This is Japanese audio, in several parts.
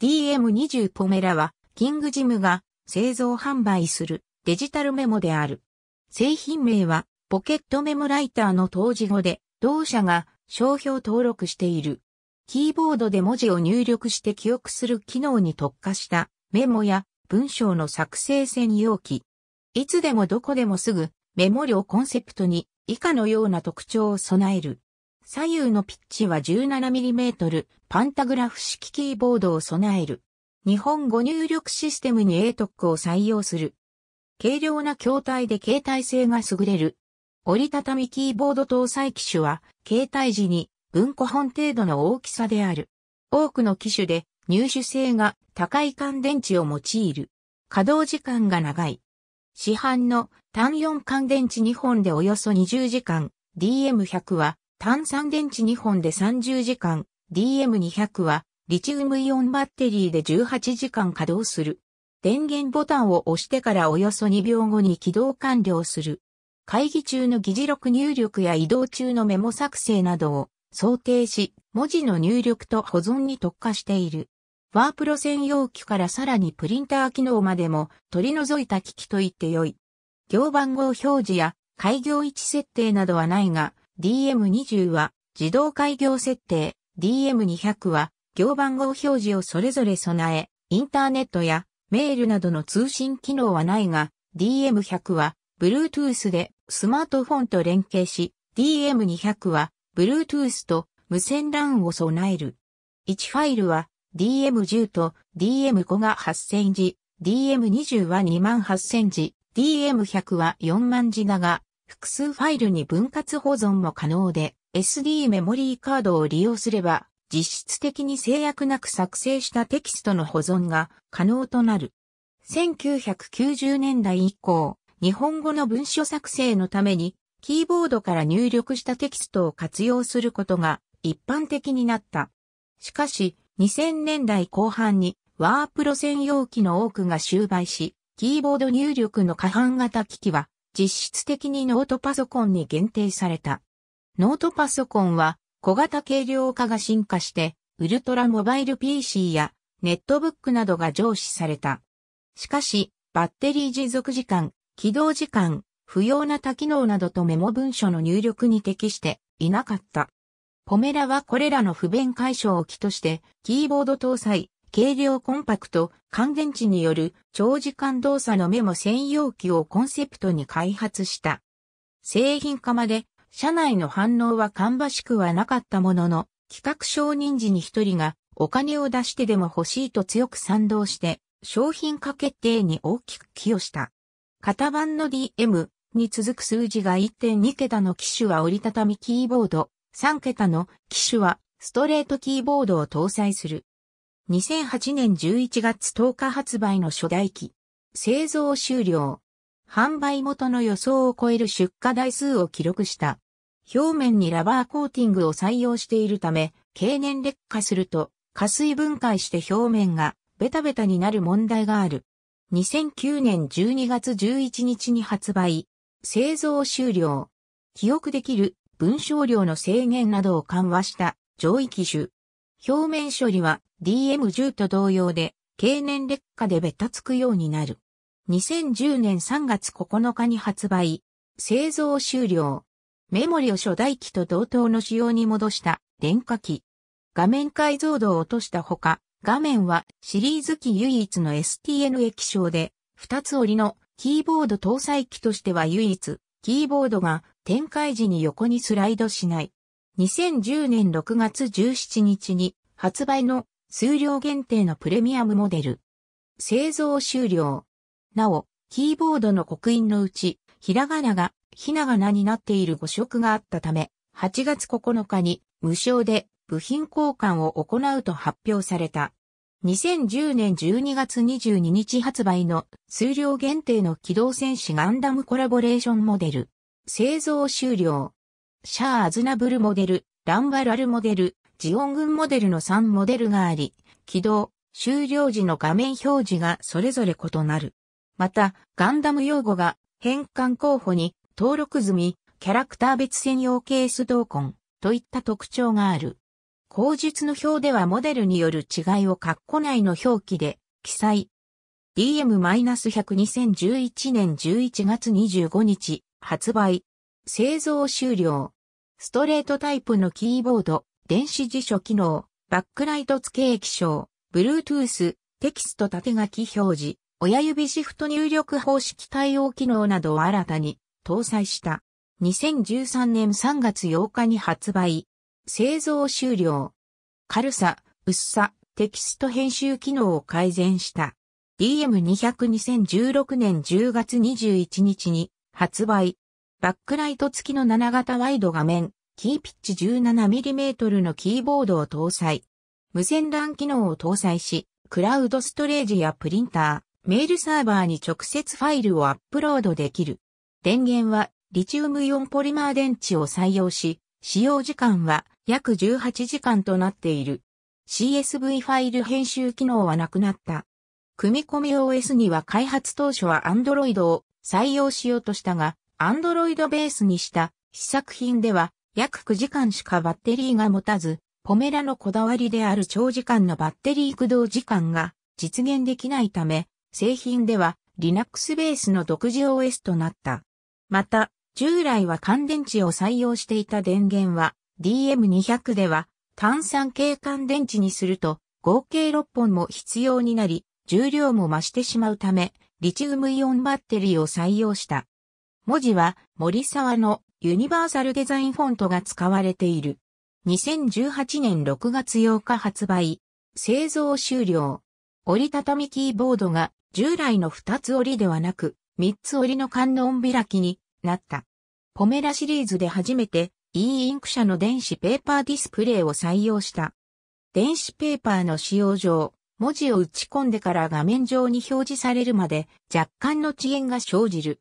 DM20 ポメラは、キングジムが製造販売するデジタルメモである。製品名は、ポケットメモライターの当時語で、同社が商標登録している。キーボードで文字を入力して記憶する機能に特化したメモや文章の作成専用機。いつでもどこでもすぐメモ量コンセプトに以下のような特徴を備える。左右のピッチは 17mm パンタグラフ式キーボードを備える。日本語入力システムに ATOC を採用する。軽量な筐体で携帯性が優れる。折りたたみキーボード搭載機種は、携帯時に文庫本程度の大きさである。多くの機種で入手性が高い乾電池を用いる。稼働時間が長い。市販の単4乾電池2本でおよそ20時間、DM100 は単酸電池2本で30時間、DM200 はリチウムイオンバッテリーで18時間稼働する。電源ボタンを押してからおよそ2秒後に起動完了する。会議中の議事録入力や移動中のメモ作成などを想定し、文字の入力と保存に特化している。ワープロ専用機からさらにプリンター機能までも取り除いた機器と言ってよい。行番号表示や開業位置設定などはないが、DM20 は自動開業設定、DM200 は行番号表示をそれぞれ備え、インターネットやメールなどの通信機能はないが、DM100 は Bluetooth でスマートフォンと連携し、DM200 は Bluetooth と無線 LAN を備える。1ファイルは DM10 と DM5 が8000字、DM20 は28000字、DM100 は4万字だが、複数ファイルに分割保存も可能で、SD メモリーカードを利用すれば、実質的に制約なく作成したテキストの保存が可能となる。1990年代以降、日本語の文書作成のために、キーボードから入力したテキストを活用することが一般的になった。しかし、2000年代後半にワープロ専用機の多くが終売し、キーボード入力の可搬型機器は実質的にノートパソコンに限定された。ノートパソコンは小型軽量化が進化して、ウルトラモバイル PC やネットブックなどが上司された。しかし、バッテリー持続時間、起動時間、不要な多機能などとメモ文書の入力に適していなかった。ポメラはこれらの不便解消を機として、キーボード搭載、軽量コンパクト、乾電池による長時間動作のメモ専用機をコンセプトに開発した。製品化まで、社内の反応は芳しくはなかったものの、企画承認時に一人がお金を出してでも欲しいと強く賛同して、商品化決定に大きく寄与した。型番の DM に続く数字が1.2桁の機種は折りたたみキーボード、3桁の機種はストレートキーボードを搭載する。2008年11月10日発売の初代機。製造終了。販売元の予想を超える出荷台数を記録した。表面にラバーコーティングを採用しているため、経年劣化すると、加水分解して表面がベタベタになる問題がある。2009年12月11日に発売。製造終了。記憶できる文章量の制限などを緩和した上位機種。表面処理は DM10 と同様で、経年劣化でべたつくようになる。2010年3月9日に発売、製造終了。メモリを初代機と同等の仕様に戻した電化機。画面解像度を落としたほか、画面はシリーズ機唯一の STN 液晶で、二つ折りのキーボード搭載機としては唯一、キーボードが展開時に横にスライドしない。2010年6月17日に発売の数量限定のプレミアムモデル。製造終了。なお、キーボードの刻印のうち、ひらがなが、ひながなになっている5色があったため、8月9日に無償で部品交換を行うと発表された。2010年12月22日発売の数量限定の機動戦士ガンダムコラボレーションモデル。製造終了。シャア・アズナブルモデル、ランバラルモデル、ジオン軍モデルの3モデルがあり、起動、終了時の画面表示がそれぞれ異なる。また、ガンダム用語が変換候補に登録済み、キャラクター別専用ケース同梱といった特徴がある。口述の表ではモデルによる違いを括弧内の表記で記載。DM-100 2011年11月25日発売。製造終了。ストレートタイプのキーボード、電子辞書機能、バックライト付け液晶、Bluetooth、テキスト縦書き表示、親指シフト入力方式対応機能などを新たに搭載した。2013年3月8日に発売。製造終了。軽さ、薄さ、テキスト編集機能を改善した。DM200 2016年10月21日に発売。バックライト付きの7型ワイド画面、キーピッチ 17mm のキーボードを搭載。無線 LAN 機能を搭載し、クラウドストレージやプリンター、メールサーバーに直接ファイルをアップロードできる。電源はリチウムイオンポリマー電池を採用し、使用時間は約18時間となっている。CSV ファイル編集機能はなくなった。組み込み OS には開発当初は Android を採用しようとしたが、アンドロイドベースにした試作品では約9時間しかバッテリーが持たず、ポメラのこだわりである長時間のバッテリー駆動時間が実現できないため、製品では Linux ベースの独自 OS となった。また、従来は乾電池を採用していた電源は DM200 では炭酸系乾電池にすると合計6本も必要になり、重量も増してしまうため、リチウムイオンバッテリーを採用した。文字は森沢のユニバーサルデザインフォントが使われている。2018年6月8日発売。製造終了。折りたたみキーボードが従来の2つ折りではなく3つ折りの観音開きになった。ポメラシリーズで初めて e インク社の電子ペーパーディスプレイを採用した。電子ペーパーの使用上、文字を打ち込んでから画面上に表示されるまで若干の遅延が生じる。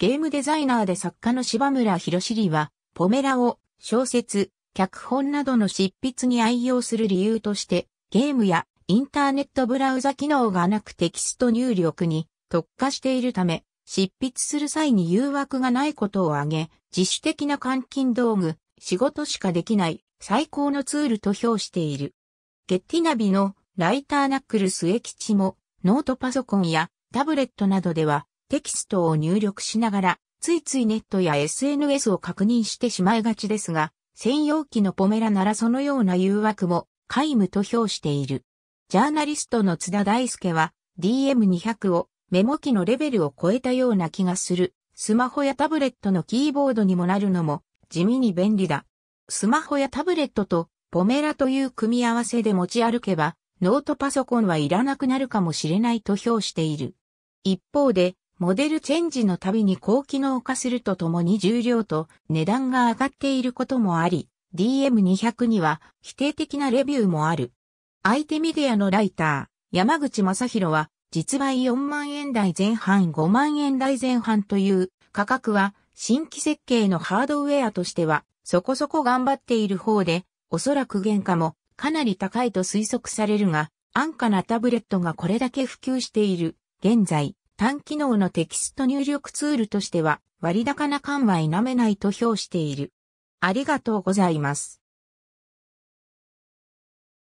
ゲームデザイナーで作家の柴村博史は、ポメラを小説、脚本などの執筆に愛用する理由として、ゲームやインターネットブラウザ機能がなくテキスト入力に特化しているため、執筆する際に誘惑がないことを挙げ、自主的な監禁道具、仕事しかできない最高のツールと評している。ゲッティナビのライターナックル末吉もノートパソコンやタブレットなどではテキストを入力しながら、ついついネットや SNS を確認してしまいがちですが、専用機のポメラならそのような誘惑も皆無と評している。ジャーナリストの津田大介は DM200 をメモ機のレベルを超えたような気がする。スマホやタブレットのキーボードにもなるのも地味に便利だ。スマホやタブレットとポメラという組み合わせで持ち歩けばノートパソコンはいらなくなるかもしれないと評している。一方でモデルチェンジのたびに高機能化するとともに重量と値段が上がっていることもあり、DM200 には否定的なレビューもある。相手メディアのライター、山口正宏は、実売4万円台前半5万円台前半という価格は新規設計のハードウェアとしてはそこそこ頑張っている方で、おそらく原価もかなり高いと推測されるが、安価なタブレットがこれだけ普及している。現在、単機能のテキスト入力ツールとしては割高な感は否めないと評している。ありがとうございます。